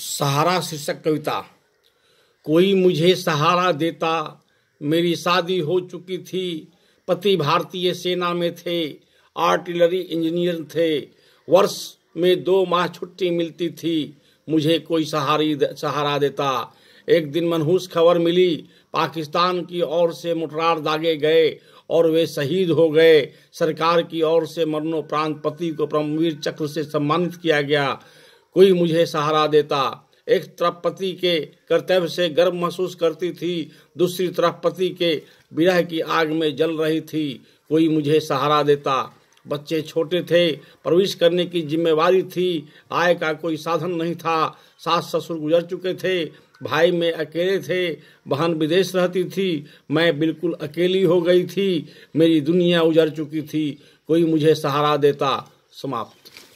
सहारा शीर्षक कविता कोई मुझे सहारा देता मेरी शादी हो चुकी थी पति भारतीय सेना में थे आर्टिलरी इंजीनियर थे वर्ष में दो माह छुट्टी मिलती थी मुझे कोई सहारी सहारा देता एक दिन मनहूस खबर मिली पाकिस्तान की ओर से मुटरार दागे गए और वे शहीद हो गए सरकार की ओर से मरणोपरांत पति को परमवीर चक्र से सम्मानित किया गया कोई मुझे सहारा देता एक तरफ पति के कर्तव्य से गर्व महसूस करती थी दूसरी तरफ पति के विरह की आग में जल रही थी कोई मुझे सहारा देता बच्चे छोटे थे प्रवेश करने की जिम्मेवारी थी आय का कोई साधन नहीं था सास ससुर गुजर चुके थे भाई में अकेले थे बहन विदेश रहती थी मैं बिल्कुल अकेली हो गई थी मेरी दुनिया उजड़ चुकी थी कोई मुझे सहारा देता समाप्त